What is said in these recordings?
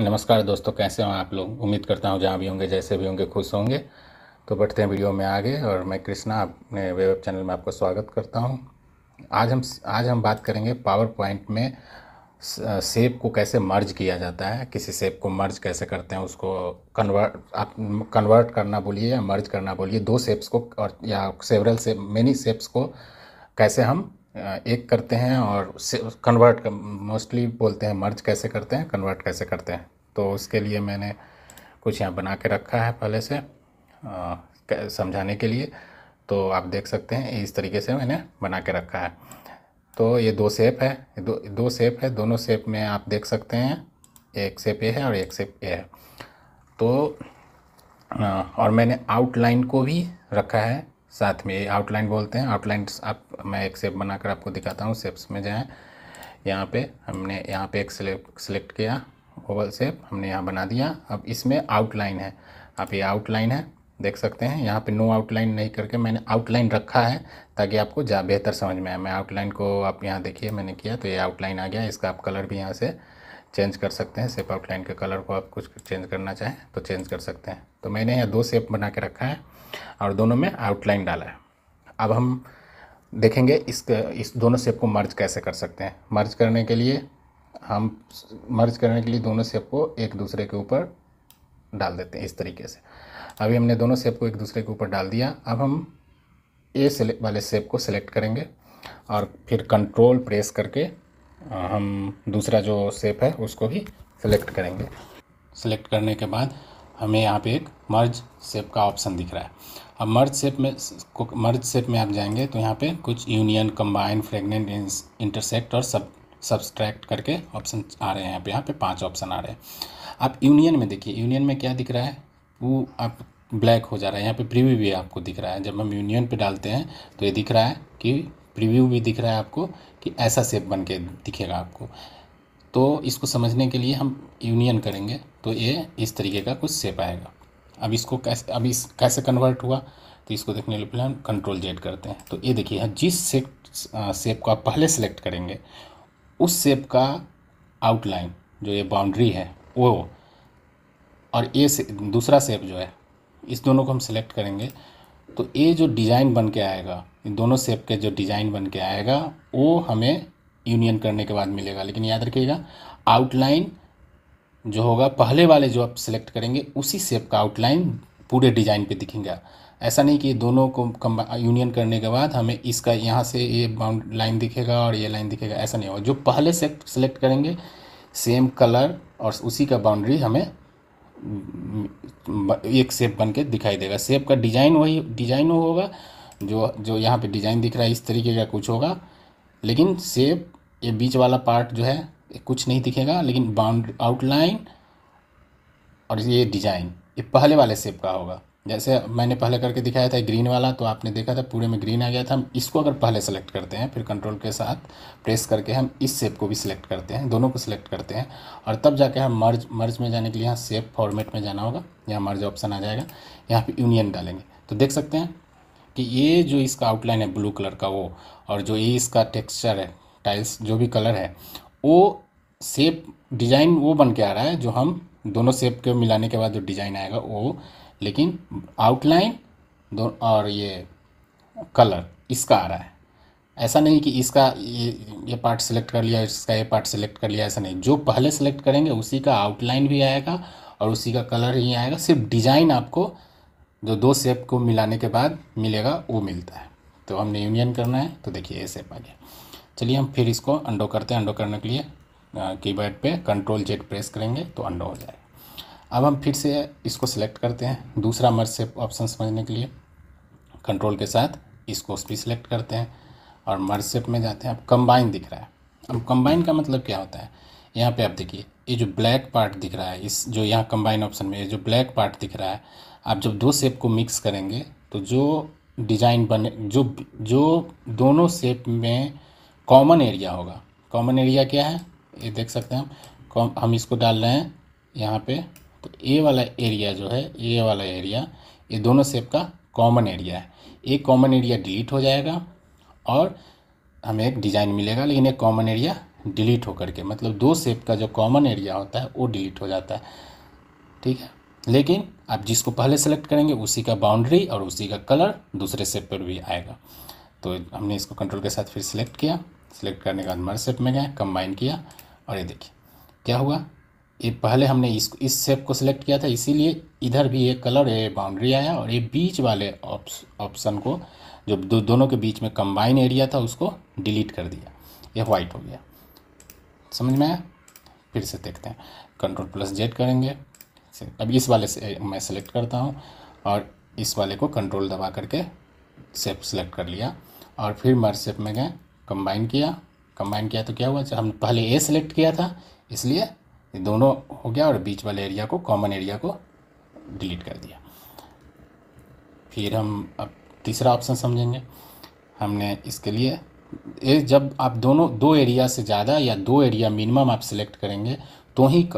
नमस्कार दोस्तों कैसे हो आप लोग उम्मीद करता हूँ जहाँ भी होंगे जैसे भी होंगे खुश होंगे तो बढ़ते हैं वीडियो में आगे और मैं कृष्णा अपने वेब चैनल में आपका स्वागत करता हूँ आज हम आज हम बात करेंगे पावर पॉइंट में सेप को कैसे मर्ज किया जाता है किसी सेप को मर्ज कैसे करते हैं उसको कन्वर्ट आप कन्वर्ट करना बोलिए या मर्ज करना बोलिए दो सेप्स को और या सेवरल से मेनी सेप्स को कैसे हम एक करते हैं और कन्वर्ट मोस्टली बोलते हैं मर्ज कैसे करते हैं कन्वर्ट कैसे करते हैं तो उसके लिए मैंने कुछ यहाँ बना के रखा है पहले से समझाने के लिए तो आप देख सकते हैं इस तरीके से मैंने बना के रखा है तो ये दो सेप है दो दो सेप है दोनों सेप में आप देख सकते हैं एक सेप ए है और एक सेप ए है तो और मैंने आउटलाइन को भी रखा है साथ में ये आउटलाइन बोलते हैं आउटलाइन आप मैं एक सेप बनाकर आपको दिखाता हूँ सेप्स में जाएँ यहाँ पे हमने यहाँ पे एक सिलेक्ट किया ओवल सेप हमने यहाँ बना दिया अब इसमें आउटलाइन है आप ये आउटलाइन है देख सकते हैं यहाँ पे नो आउटलाइन नहीं करके मैंने आउटलाइन रखा है ताकि आपको जा बेहतर समझ में आए मैं आउटलाइन को आप यहाँ देखिए मैंने किया तो ये आउटलाइन आ गया इसका आप कलर भी यहाँ से चेंज कर सकते हैं सेप आउटलाइन के कलर को आप कुछ चेंज करना चाहें तो चेंज कर सकते हैं तो मैंने यहाँ दो सेप बना के रखा है और दोनों में आउटलाइन डाला है अब हम देखेंगे इस इस दोनों सेप को मर्ज कैसे कर सकते हैं मर्ज करने के लिए हम मर्ज करने के लिए दोनों सेप को एक दूसरे के ऊपर डाल देते हैं इस तरीके से अभी हमने दोनों सेप को एक दूसरे के ऊपर डाल दिया अब हम ए वाले सेप को सिलेक्ट करेंगे और फिर कंट्रोल प्रेस करके हम दूसरा जो सेप है उसको भी सिलेक्ट करेंगे सेलेक्ट करने के बाद हमें यहाँ पे एक मर्ज सेप का ऑप्शन दिख रहा है अब मर्ज सेप में मर्ज सेप में आप जाएंगे तो यहाँ पे कुछ यूनियन कंबाइन फ्रेगनेंट इंटरसेक्ट और सब सब्सट्रैक्ट करके ऑप्शन आ रहे हैं यहाँ पे यहाँ पे पांच ऑप्शन आ रहे हैं आप यूनियन में देखिए यूनियन में क्या दिख रहा है वो आप ब्लैक हो जा रहा है यहाँ पे प्रीव्यू भी आपको दिख रहा है जब हम यूनियन पे डालते हैं तो ये दिख रहा है कि प्रीव्यू भी दिख रहा है आपको कि ऐसा सेप बन के दिखेगा आपको तो इसको समझने के लिए हम यूनियन करेंगे तो ये इस तरीके का कुछ सेप आएगा अब इसको कैसे अब इस कैसे कन्वर्ट हुआ तो इसको देखने के लिए हम कंट्रोल जेड करते हैं तो ये देखिए है हाँ, जिस सेप सेप हाँ, को आप पहले सेलेक्ट करेंगे उस सेप का आउटलाइन जो ये बाउंड्री है वो और ये से, दूसरा सेप जो है इस दोनों को हम सेलेक्ट करेंगे तो ये जो डिज़ाइन बन के आएगा इन दोनों शेप के जो डिज़ाइन बन के आएगा वो हमें यूनियन करने के बाद मिलेगा लेकिन याद रखिएगा आउटलाइन जो होगा पहले वाले जो आप सिलेक्ट करेंगे उसी शेप का आउटलाइन पूरे डिज़ाइन पे दिखेगा ऐसा नहीं कि दोनों को यूनियन करने के बाद हमें इसका यहाँ से ये बाउंड लाइन दिखेगा और ये लाइन दिखेगा ऐसा नहीं होगा जो पहले सेप सिलेक्ट करेंगे सेम कलर और उसी का बाउंड्री हमें एक सेप बन के दिखाई देगा सेप का डिजाइन वही डिजाइन वो होगा जो जो यहाँ पे डिजाइन दिख रहा है इस तरीके का कुछ होगा लेकिन सेप ये बीच वाला पार्ट जो है कुछ नहीं दिखेगा लेकिन बाउंड आउटलाइन और ये डिजाइन ये पहले वाले सेप का होगा जैसे मैंने पहले करके दिखाया था ग्रीन वाला तो आपने देखा था पूरे में ग्रीन आ गया था हम इसको अगर पहले सेलेक्ट करते हैं फिर कंट्रोल के साथ प्रेस करके हम इस शेप को भी सिलेक्ट करते हैं दोनों को सिलेक्ट करते हैं और तब जाके हम मर्ज मर्ज में जाने के लिए यहाँ सेप फॉर्मेट में जाना होगा यहाँ मर्ज ऑप्शन आ जाएगा यहाँ पर यूनियन डालेंगे तो देख सकते हैं कि ये जो इसका आउटलाइन है ब्लू कलर का वो और जो ये इसका टेक्स्चर है टाइल्स जो भी कलर है वो सेप डिज़ाइन वो बन के आ रहा है जो हम दोनों सेप के मिलाने के बाद जो डिज़ाइन आएगा वो लेकिन आउटलाइन दो और ये कलर इसका आ रहा है ऐसा नहीं कि इसका ये ये पार्ट सेलेक्ट कर लिया इसका ये पार्ट सेलेक्ट कर लिया ऐसा नहीं जो पहले सेलेक्ट करेंगे उसी का आउटलाइन भी आएगा और उसी का कलर ही आएगा सिर्फ डिज़ाइन आपको जो दो सेप को मिलाने के बाद मिलेगा वो मिलता है तो हमने यूनियन करना है तो देखिए ये सेप आ गया चलिए हम फिर इसको अंडो करते हैं अंडो करने के लिए कीबोर्ड पे कंट्रोल जेड प्रेस करेंगे तो अंडो हो जाएगा अब हम फिर से इसको सिलेक्ट करते हैं दूसरा मर्ज से ऑप्शन समझने के लिए कंट्रोल के साथ इसको भी सिलेक्ट करते हैं और मर्ज सेप में जाते हैं अब कंबाइन दिख रहा है अब कंबाइन का मतलब क्या होता है यहाँ पे आप देखिए ये जो ब्लैक पार्ट दिख रहा है इस जो यहाँ कंबाइन ऑप्शन में ये जो ब्लैक पार्ट दिख रहा है आप जब दो सेप को मिक्स करेंगे तो जो डिजाइन बने जो जो दोनों सेप में कॉमन एरिया होगा कॉमन एरिया क्या है ये देख सकते हैं हम हम इसको डाल रहे हैं यहाँ पे तो ए वाला एरिया जो है ए वाला एरिया ये दोनों सेप का कॉमन एरिया है एक कॉमन एरिया डिलीट हो जाएगा और हमें एक डिज़ाइन मिलेगा लेकिन एक कॉमन एरिया डिलीट होकर के मतलब दो सेप का जो कॉमन एरिया होता है वो डिलीट हो जाता है ठीक है लेकिन आप जिसको पहले सेलेक्ट करेंगे उसी का बाउंड्री और उसी का कलर दूसरे सेप पर भी आएगा तो हमने इसको कंट्रोल के साथ फिर सिलेक्ट किया सिलेक्ट करने के बाद मर सेप में गए कंबाइन किया और ये देखिए क्या हुआ ये पहले हमने इस इस शेप को सिलेक्ट किया था इसीलिए इधर भी ये कलर ये बाउंड्री आया और ये बीच वाले ऑप्शन को जो दो, दोनों के बीच में कंबाइन एरिया था उसको डिलीट कर दिया ये वाइट हो गया समझ में आया फिर से देखते हैं कंट्रोल प्लस जेड करेंगे अब इस वाले से मैं सेलेक्ट करता हूँ और इस वाले को कंट्रोल दबा करके सेप सेलेक्ट कर लिया और फिर मर सेप में गए कंबाइन किया कंबाइन किया तो क्या हुआ हमने पहले ए सेलेक्ट किया था इसलिए ये दोनों हो गया और बीच वाले एरिया को कॉमन एरिया को डिलीट कर दिया फिर हम अब तीसरा ऑप्शन समझेंगे हमने इसके लिए ये जब आप दोनों दो एरिया से ज़्यादा या दो एरिया मिनिमम आप सिलेक्ट करेंगे तो ही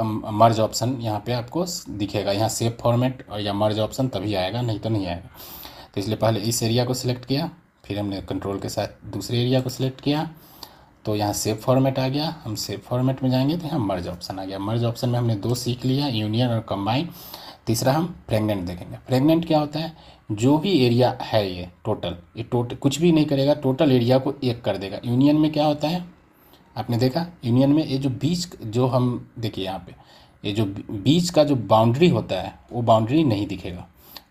मर्ज ऑप्शन यहाँ पे आपको दिखेगा यहाँ सेफ फॉर्मेट और या मर्ज ऑप्शन तभी आएगा नहीं तो नहीं आएगा तो इसलिए पहले इस एरिया को सिलेक्ट किया फिर हमने कंट्रोल के साथ दूसरे एरिया को सिलेक्ट किया तो यहाँ सेव फॉर्मेट आ गया हम सेव फॉर्मेट में जाएंगे तो यहाँ मर्ज ऑप्शन आ गया मर्ज ऑप्शन में हमने दो सीख लिया यूनियन और कंबाइन तीसरा हम प्रेगनेंट देखेंगे प्रेगनेंट क्या होता है जो भी एरिया है ये टोटल ये टोटल कुछ भी नहीं करेगा टोटल एरिया को एक कर देगा यूनियन में क्या होता है आपने देखा यूनियन में ये जो बीच जो हम देखिए यहाँ पे ये जो बीच का जो बाउंड्री होता है वो बाउंड्री नहीं दिखेगा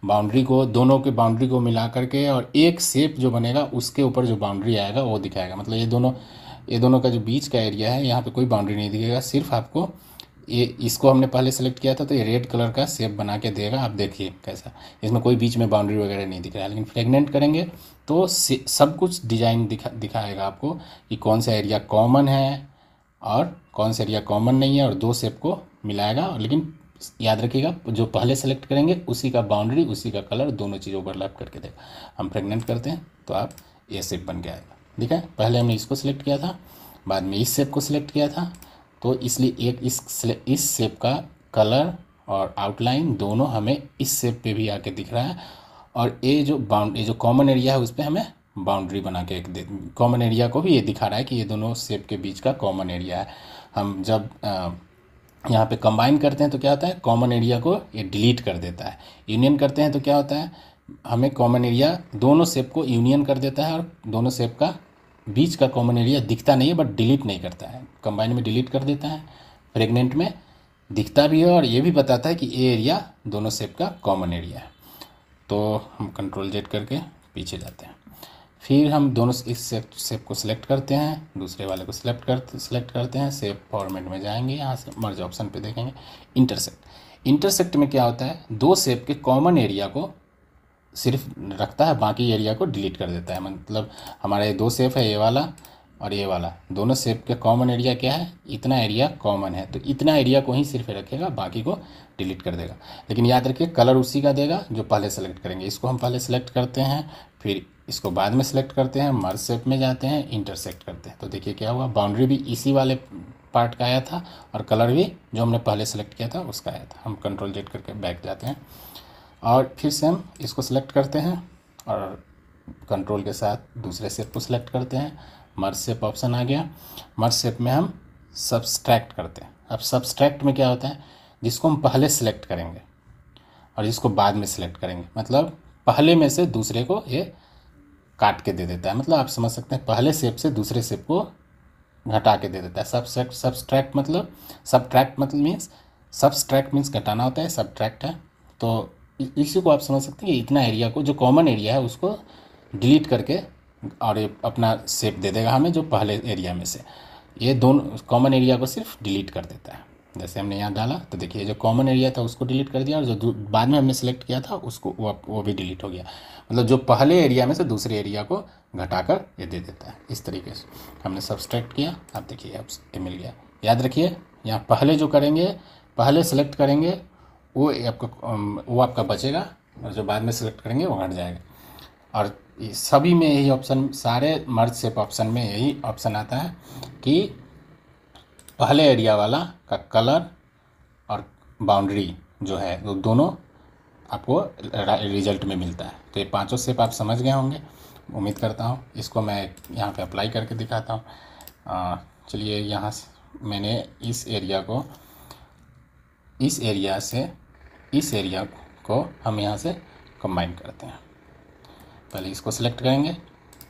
बाउंड्री को दोनों के बाउंड्री को मिला करके और एक सेप जो बनेगा उसके ऊपर जो बाउंड्री आएगा वो दिखाएगा मतलब ये दोनों ये दोनों का जो बीच का एरिया है यहाँ पे कोई बाउंड्री नहीं दिखेगा सिर्फ आपको ये इसको हमने पहले सेलेक्ट किया था तो ये रेड कलर का सेप बना के देगा आप देखिए कैसा इसमें कोई बीच में बाउंड्री वगैरह नहीं दिख रहा है लेकिन प्रेगनेंट करेंगे तो सब कुछ डिजाइन दिखा दिखाएगा आपको कि कौन सा एरिया कॉमन है और कौन सा एरिया कॉमन नहीं है और दो सेप को मिलाएगा लेकिन याद रखिएगा जो पहले सेलेक्ट करेंगे उसी का बाउंड्री उसी का कलर दोनों चीज़ ओवरलैप करके देगा हम प्रेगनेंट करते हैं तो आप ये सेप बन के आएगा ठीक है पहले हमने इसको सिलेक्ट किया था बाद में इस शेप को सिलेक्ट किया था तो इसलिए एक इस इस शेप का कलर और आउटलाइन दोनों हमें इस शेप पे भी आके दिख रहा है और ये जो बाउंड ये जो कॉमन एरिया है उस पर हमें बाउंड्री बना के कॉमन एरिया को भी ये दिखा रहा है कि ये दोनों शेप के बीच का कॉमन एरिया है हम जब आ, यहाँ पे कंबाइन करते हैं तो क्या होता है कॉमन एरिया को ये डिलीट कर देता है यूनियन करते हैं तो क्या होता है हमें कॉमन एरिया दोनों शेप को यूनियन कर देता है और दोनों शेप का बीच का कॉमन एरिया दिखता नहीं है बट डिलीट नहीं करता है कंबाइन में डिलीट कर देता है प्रेग्नेंट में दिखता भी है और ये भी बताता है कि ये एरिया दोनों सेप का कॉमन एरिया है तो हम कंट्रोल जेट करके पीछे जाते हैं फिर हम दोनों इस सेप सेप को सिलेक्ट करते हैं दूसरे वाले को सिलेक्ट कर सिलेक्ट करते हैं सेप फॉर्मेट में जाएंगे यहाँ से मर्ज ऑप्शन पे देखेंगे इंटरसेक्ट इंटरसेक्ट में क्या होता है दो सेप के कॉमन एरिया को सिर्फ रखता है बाकी एरिया को डिलीट कर देता है मतलब हमारा ये दो सेफ है ये वाला और ये वाला दोनों सेप के कॉमन एरिया क्या है इतना एरिया कॉमन है तो इतना एरिया को ही सिर्फ रखेगा बाकी को डिलीट कर देगा लेकिन याद रखिए कलर उसी का देगा जो पहले सेलेक्ट करेंगे इसको हम पहले सेलेक्ट करते हैं फिर इसको बाद में सेलेक्ट करते हैं मर्ज सेप में जाते हैं इंटरसेक्ट करते हैं तो देखिए क्या हुआ बाउंड्री भी इसी वाले पार्ट का आया था और कलर भी जो हमने पहले सेलेक्ट किया था उसका आया था हम कंट्रोल जेट करके बैक जाते हैं और फिर से हम इसको सिलेक्ट करते हैं और कंट्रोल के साथ दूसरे सेप को सिलेक्ट करते हैं मर्सेप सेप ऑप्शन आ गया मर्ज सेप में हम सब्सट्रैक्ट करते हैं अब सब्सट्रैक्ट में क्या होता है जिसको हम पहले सिलेक्ट करेंगे और जिसको बाद में सिलेक्ट करेंगे मतलब पहले में से दूसरे को ये काट के दे देता है मतलब आप समझ सकते हैं पहले सेप से दूसरे सेप को घटा के दे देता है सब्सट्रैक्ट सब्सट्रैक्ट मतलब सब्ट्रैक्ट मतलब मीन्स सब्सट्रैक्ट मीन्स घटाना होता है सब्ट्रैक्ट है तो इसी को आप समझ सकते हैं कि इतना एरिया को जो कॉमन एरिया है उसको डिलीट करके और अपना सेप दे देगा हमें जो पहले एरिया में से ये दोनों कॉमन एरिया को सिर्फ डिलीट कर देता है जैसे हमने यहाँ डाला तो देखिए जो कॉमन एरिया था उसको डिलीट कर दिया और जो बाद में हमने सेलेक्ट किया था उसको वो वो भी डिलीट हो गया मतलब जो पहले एरिया में से दूसरे एरिया को घटाकर ये दे देता है इस तरीके से हमने सब्सट्रैक्ट किया आप देखिए अब ये मिल गया याद रखिए यहाँ पहले जो करेंगे पहले सेलेक्ट करेंगे वो आपका वो आपका बचेगा और जो बाद में सेलेक्ट करेंगे वो हट जाएगा और सभी में यही ऑप्शन सारे मर्ज सेप ऑप्शन में यही ऑप्शन आता है कि पहले एरिया वाला का कलर और बाउंड्री जो है वो दोनों आपको रिजल्ट में मिलता है तो ये पांचों सेप आप समझ गए होंगे उम्मीद करता हूँ इसको मैं यहाँ पे अप्लाई करके दिखाता हूँ चलिए यहाँ मैंने इस एरिया को इस एरिया से इस एरिया को हम यहाँ से कंबाइन करते हैं पहले इसको सिलेक्ट करेंगे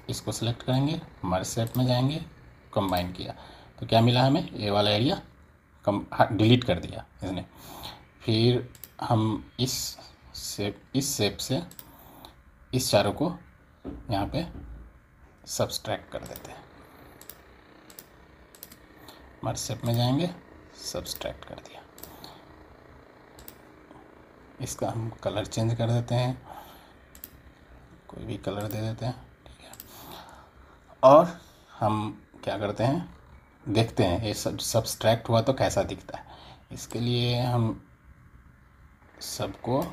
इसको सेलेक्ट करेंगे मर्ज सेप में जाएंगे कंबाइन किया तो क्या मिला हमें ये वाला एरिया कम डिलीट कर दिया इसने फिर हम इस सेप इस सेप से इस चारों को यहाँ पे सब्सट्रैक्ट कर देते हैं मर्ज सेप में जाएंगे सब्सट्रैक्ट कर दिया इसका हम कलर चेंज कर देते हैं कोई भी कलर दे देते हैं ठीक है और हम क्या करते हैं देखते हैं ये सब सब्सट्रैक्ट हुआ तो कैसा दिखता है इसके लिए हम सबको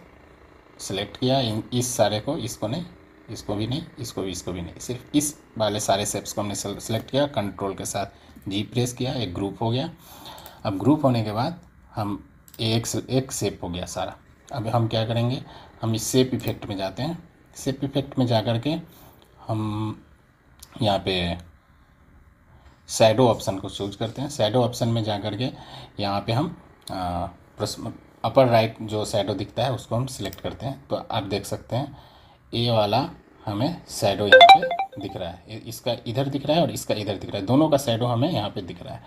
सेलेक्ट किया इस सारे को इसको नहीं इसको भी नहीं इसको भी इसको भी नहीं सिर्फ इस वाले सारे सेप्स को हमने सेलेक्ट किया कंट्रोल के साथ जी प्रेस किया एक ग्रुप हो गया अब ग्रुप होने के बाद हम एक एक सेप हो गया सारा अब हम क्या करेंगे हम इस सेप इफेक्ट में जाते हैं सेप इफेक्ट में जा कर के हम यहाँ पे सैडो ऑप्शन को चूज करते हैं सैडो ऑप्शन में जा कर के यहाँ पे हम अपर राइट जो सैडो दिखता है उसको हम सिलेक्ट करते हैं तो आप देख सकते हैं ए वाला हमें सैडो यहाँ पे दिख रहा है इसका इधर दिख रहा है और इसका इधर दिख रहा है दोनों का सैडो हमें यहाँ पे दिख रहा है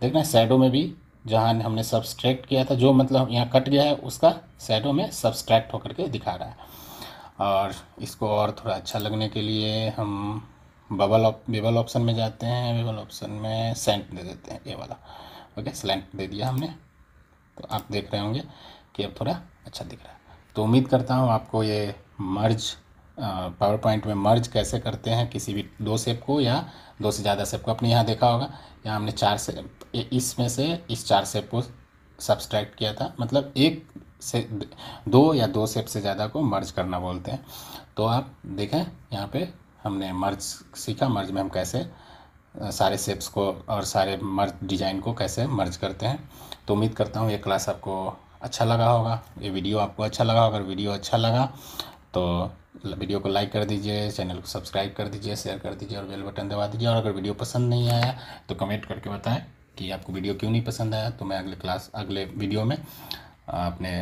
देखना सैडो में भी जहाँ हमने सब्सट्रैक्ट किया था जो मतलब यहाँ कट गया है उसका सैडो में सब्सट्रैक्ट होकर के दिखा रहा है और इसको और थोड़ा अच्छा लगने के लिए हम बबल ऑप बेबल ऑप्शन में जाते हैं बेबल ऑप्शन में सेंट दे देते हैं ये वाला ओके सेंट दे दिया हमने तो आप देख रहे होंगे कि अब थोड़ा अच्छा दिख रहा है तो उम्मीद करता हूँ आपको ये मर्ज पावर पॉइंट में मर्ज कैसे करते हैं किसी भी दो सेप को या दो से ज़्यादा सेप को अपने यहाँ देखा होगा यहाँ हमने चार से इसमें से इस चार सेप को सब्सट्रैक्ट किया था मतलब एक से दो या दो सेप से ज़्यादा को मर्ज करना बोलते हैं तो आप देखें यहाँ पे हमने मर्ज सीखा मर्ज में हम कैसे सारे सेप्स को और सारे मर्ज डिज़ाइन को कैसे मर्ज करते हैं तो उम्मीद करता हूँ ये क्लास आपको अच्छा लगा होगा ये वीडियो आपको अच्छा लगा अगर वीडियो अच्छा लगा तो वीडियो को लाइक कर दीजिए चैनल को सब्सक्राइब कर दीजिए शेयर कर दीजिए और बेल बटन दबा दीजिए और अगर वीडियो पसंद नहीं आया तो कमेंट करके बताएं कि आपको वीडियो क्यों नहीं पसंद आया तो मैं अगले क्लास अगले वीडियो में अपने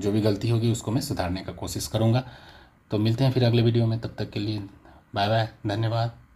जो भी गलती होगी उसको मैं सुधारने का कोशिश करूँगा तो मिलते हैं फिर अगले वीडियो में तब तक के लिए बाय बाय धन्यवाद